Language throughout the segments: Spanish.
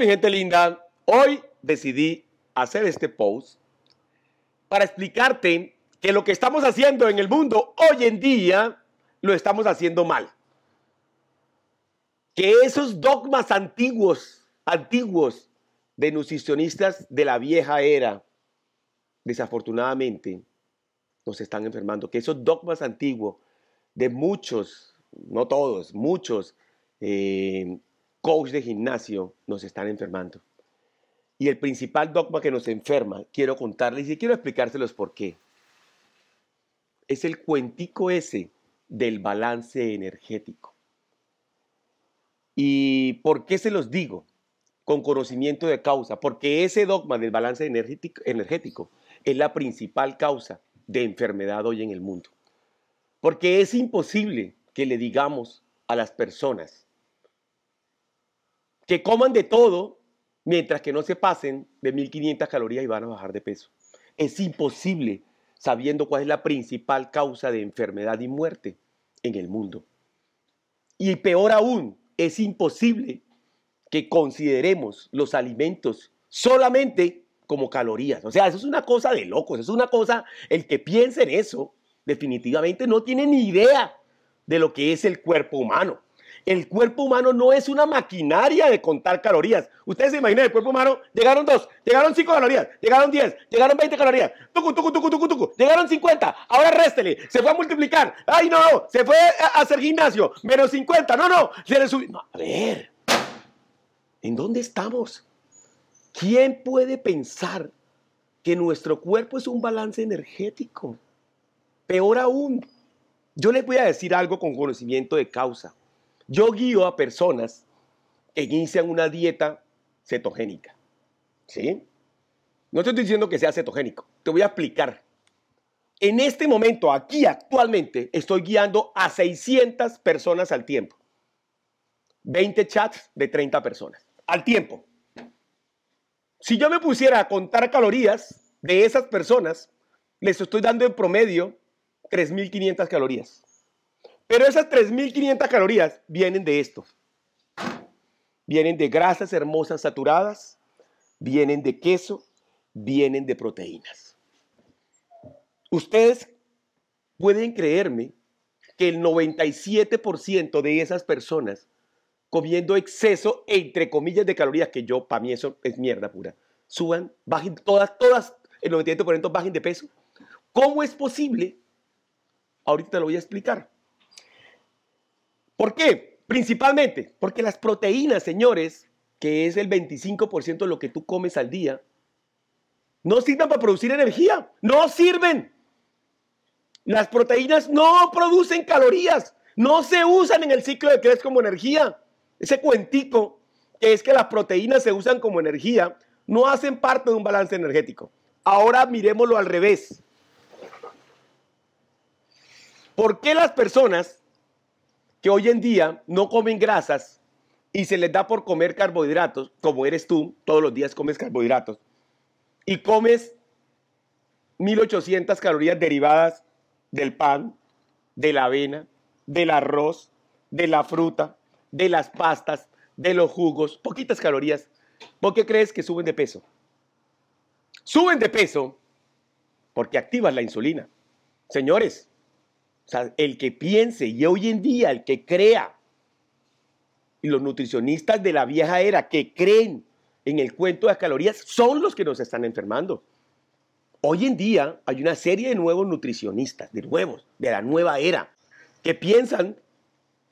mi gente linda, hoy decidí hacer este post para explicarte que lo que estamos haciendo en el mundo hoy en día lo estamos haciendo mal. Que esos dogmas antiguos, antiguos de nutricionistas de la vieja era, desafortunadamente, nos están enfermando. Que esos dogmas antiguos de muchos, no todos, muchos eh, coach de gimnasio nos están enfermando. Y el principal dogma que nos enferma, quiero contarles y quiero explicárselos por qué, es el cuentico ese del balance energético. ¿Y por qué se los digo? Con conocimiento de causa, porque ese dogma del balance energético, energético es la principal causa de enfermedad hoy en el mundo. Porque es imposible que le digamos a las personas que coman de todo mientras que no se pasen de 1500 calorías y van a bajar de peso. Es imposible sabiendo cuál es la principal causa de enfermedad y muerte en el mundo. Y peor aún, es imposible que consideremos los alimentos solamente como calorías. O sea, eso es una cosa de locos, es una cosa, el que piense en eso definitivamente no tiene ni idea de lo que es el cuerpo humano. El cuerpo humano no es una maquinaria de contar calorías. Ustedes se imaginan, el cuerpo humano, llegaron dos, llegaron cinco calorías, llegaron 10, llegaron 20 calorías, tucu, tucu, tucu, tucu, tucu, llegaron 50, ahora réstele, se fue a multiplicar, ay no, se fue a hacer gimnasio, menos 50, no, no, se le subió. a ver, ¿en dónde estamos? ¿Quién puede pensar que nuestro cuerpo es un balance energético? Peor aún, yo les voy a decir algo con conocimiento de causa. Yo guío a personas que inician una dieta cetogénica. ¿Sí? No te estoy diciendo que sea cetogénico, te voy a explicar. En este momento, aquí actualmente, estoy guiando a 600 personas al tiempo. 20 chats de 30 personas al tiempo. Si yo me pusiera a contar calorías de esas personas, les estoy dando en promedio 3.500 calorías. Pero esas 3.500 calorías vienen de esto. Vienen de grasas hermosas saturadas, vienen de queso, vienen de proteínas. Ustedes pueden creerme que el 97% de esas personas comiendo exceso, entre comillas, de calorías, que yo, para mí eso es mierda pura, suban, bajen, todas, todas, el 97% bajen de peso. ¿Cómo es posible? Ahorita te lo voy a explicar. ¿Por qué? Principalmente porque las proteínas, señores, que es el 25% de lo que tú comes al día, no sirven para producir energía. No sirven. Las proteínas no producen calorías. No se usan en el ciclo de Krebs como energía. Ese cuentico que es que las proteínas se usan como energía no hacen parte de un balance energético. Ahora miremoslo al revés. ¿Por qué las personas que hoy en día no comen grasas y se les da por comer carbohidratos, como eres tú, todos los días comes carbohidratos, y comes 1800 calorías derivadas del pan, de la avena, del arroz, de la fruta, de las pastas, de los jugos, poquitas calorías, ¿por qué crees que suben de peso? Suben de peso porque activas la insulina. Señores, o sea, el que piense y hoy en día el que crea, y los nutricionistas de la vieja era que creen en el cuento de las calorías son los que nos están enfermando. Hoy en día hay una serie de nuevos nutricionistas, de nuevos, de la nueva era, que piensan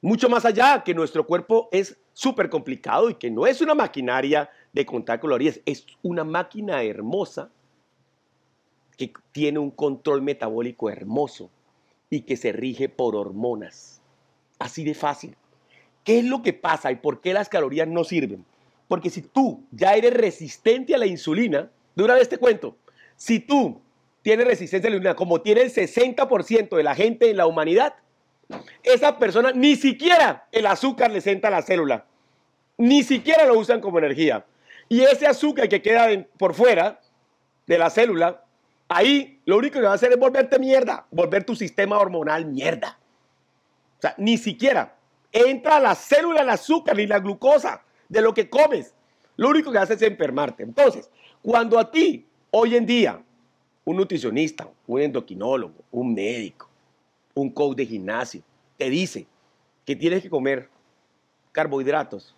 mucho más allá, que nuestro cuerpo es súper complicado y que no es una maquinaria de contar calorías, es una máquina hermosa que tiene un control metabólico hermoso y que se rige por hormonas. Así de fácil. ¿Qué es lo que pasa y por qué las calorías no sirven? Porque si tú ya eres resistente a la insulina, de una vez te cuento, si tú tienes resistencia a la insulina, como tiene el 60% de la gente en la humanidad, esa persona ni siquiera el azúcar le senta a la célula, ni siquiera lo usan como energía. Y ese azúcar que queda por fuera de la célula Ahí lo único que va a hacer es volverte mierda, volver tu sistema hormonal mierda. O sea, ni siquiera entra la célula, el azúcar ni la glucosa de lo que comes. Lo único que hace es enfermarte. Entonces, cuando a ti, hoy en día, un nutricionista, un endocrinólogo, un médico, un coach de gimnasio, te dice que tienes que comer carbohidratos,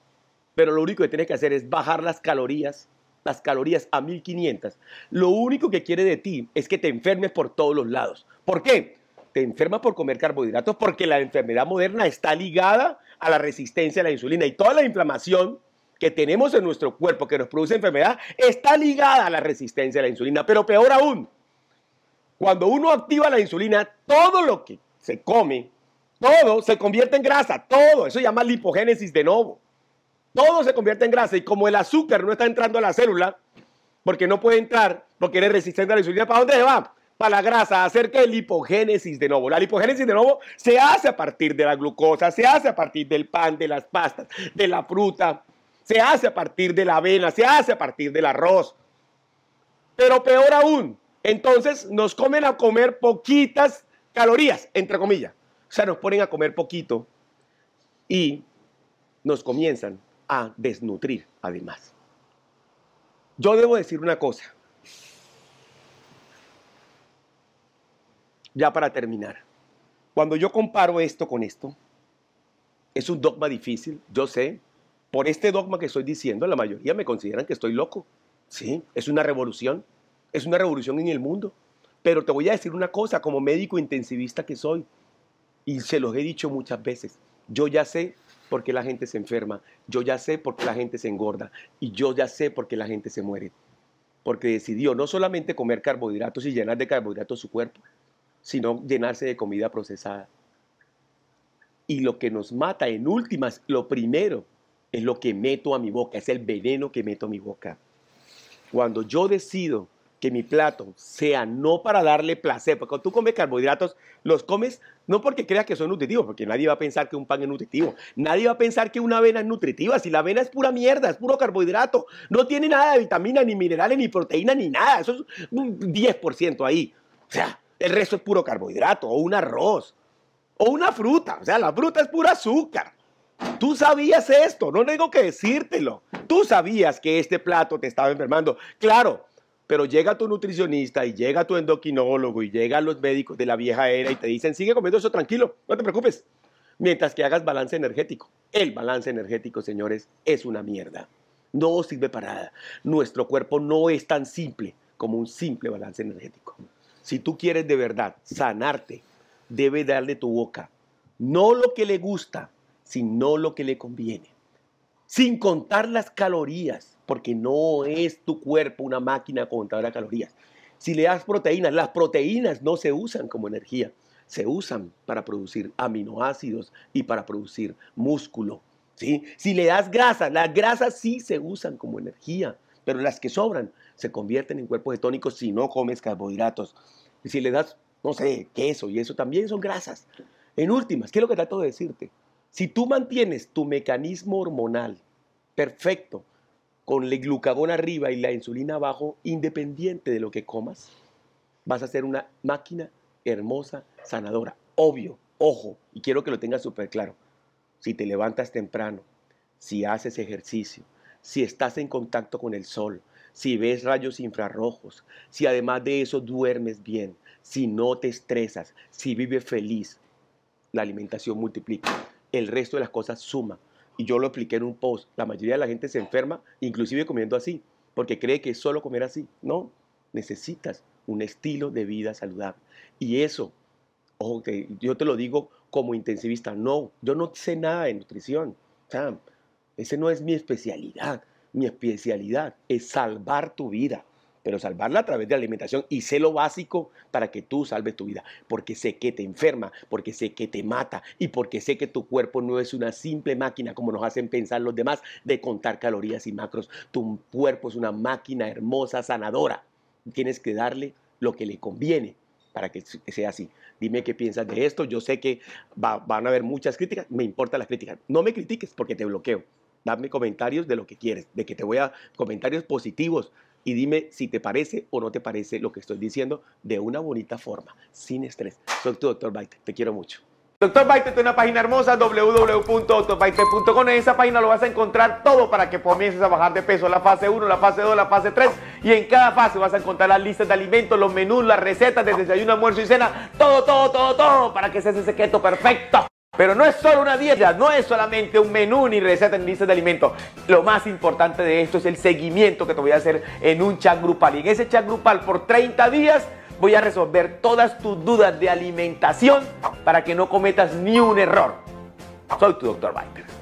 pero lo único que tienes que hacer es bajar las calorías las calorías a 1500, lo único que quiere de ti es que te enfermes por todos los lados. ¿Por qué? Te enfermas por comer carbohidratos porque la enfermedad moderna está ligada a la resistencia a la insulina y toda la inflamación que tenemos en nuestro cuerpo que nos produce enfermedad está ligada a la resistencia a la insulina. Pero peor aún, cuando uno activa la insulina, todo lo que se come, todo se convierte en grasa, todo. Eso se llama lipogénesis de nuevo todo se convierte en grasa y como el azúcar no está entrando a la célula, porque no puede entrar, porque eres resistente a la insulina, ¿para dónde se va? Para la grasa, hacer que lipogénesis de nuevo. La lipogénesis de nuevo se hace a partir de la glucosa, se hace a partir del pan, de las pastas, de la fruta, se hace a partir de la avena, se hace a partir del arroz. Pero peor aún, entonces nos comen a comer poquitas calorías, entre comillas. O sea, nos ponen a comer poquito y nos comienzan a desnutrir además. Yo debo decir una cosa, ya para terminar. Cuando yo comparo esto con esto, es un dogma difícil, yo sé. Por este dogma que estoy diciendo, la mayoría me consideran que estoy loco. Sí, es una revolución, es una revolución en el mundo. Pero te voy a decir una cosa, como médico intensivista que soy, y se los he dicho muchas veces, yo ya sé porque la gente se enferma, yo ya sé por qué la gente se engorda y yo ya sé por qué la gente se muere. Porque decidió no solamente comer carbohidratos y llenar de carbohidratos su cuerpo, sino llenarse de comida procesada. Y lo que nos mata en últimas, lo primero, es lo que meto a mi boca, es el veneno que meto a mi boca. Cuando yo decido que mi plato sea no para darle placer, porque cuando tú comes carbohidratos, los comes no porque creas que son nutritivos, porque nadie va a pensar que un pan es nutritivo. Nadie va a pensar que una avena es nutritiva. Si la avena es pura mierda, es puro carbohidrato. No tiene nada de vitaminas, ni minerales, ni proteínas, ni nada. Eso es un 10% ahí. O sea, el resto es puro carbohidrato, o un arroz, o una fruta. O sea, la fruta es pura azúcar. Tú sabías esto, no tengo que decírtelo. Tú sabías que este plato te estaba enfermando. Claro, pero llega tu nutricionista y llega tu endocrinólogo y llegan los médicos de la vieja era y te dicen, sigue comiendo eso tranquilo, no te preocupes. Mientras que hagas balance energético. El balance energético, señores, es una mierda. No sirve para nada. Nuestro cuerpo no es tan simple como un simple balance energético. Si tú quieres de verdad sanarte, debe darle tu boca no lo que le gusta, sino lo que le conviene. Sin contar las calorías, porque no es tu cuerpo una máquina contadora de calorías. Si le das proteínas, las proteínas no se usan como energía, se usan para producir aminoácidos y para producir músculo. Si le das grasas, las grasas sí se usan como energía, pero las que sobran se convierten en cuerpos tónicos si no comes carbohidratos. Y si le das, no sé, queso y eso también son grasas. En últimas, ¿qué es lo que trato de decirte? Si tú mantienes tu mecanismo hormonal perfecto, con el glucagón arriba y la insulina abajo, independiente de lo que comas, vas a ser una máquina hermosa, sanadora. Obvio, ojo, y quiero que lo tengas súper claro. Si te levantas temprano, si haces ejercicio, si estás en contacto con el sol, si ves rayos infrarrojos, si además de eso duermes bien, si no te estresas, si vives feliz, la alimentación multiplica. El resto de las cosas suma. Y yo lo expliqué en un post. La mayoría de la gente se enferma, inclusive comiendo así, porque cree que solo comer así. No, necesitas un estilo de vida saludable. Y eso, ojo, que yo te lo digo como intensivista, no, yo no sé nada de nutrición. Sam, ese no es mi especialidad. Mi especialidad es salvar tu vida pero salvarla a través de la alimentación. Y sé lo básico para que tú salves tu vida, porque sé que te enferma, porque sé que te mata y porque sé que tu cuerpo no es una simple máquina como nos hacen pensar los demás de contar calorías y macros. Tu cuerpo es una máquina hermosa, sanadora. Tienes que darle lo que le conviene para que sea así. Dime qué piensas de esto. Yo sé que van a haber muchas críticas. Me importa las críticas. No me critiques porque te bloqueo. Dame comentarios de lo que quieres, de que te voy a comentarios positivos y dime si te parece o no te parece lo que estoy diciendo de una bonita forma, sin estrés. Soy tu doctor Baite, te quiero mucho. Doctor Baite tiene una página hermosa, www.doctorbaite.com. En esa página lo vas a encontrar todo para que comiences a bajar de peso. La fase 1, la fase 2, la fase 3. Y en cada fase vas a encontrar las listas de alimentos, los menús, las recetas de desayuno, almuerzo y cena. Todo, todo, todo, todo para que seas ese secreto perfecto. Pero no es solo una dieta, no es solamente un menú ni receta ni listas de alimentos. Lo más importante de esto es el seguimiento que te voy a hacer en un chat grupal. Y en ese chat grupal por 30 días voy a resolver todas tus dudas de alimentación para que no cometas ni un error. Soy tu doctor Biden.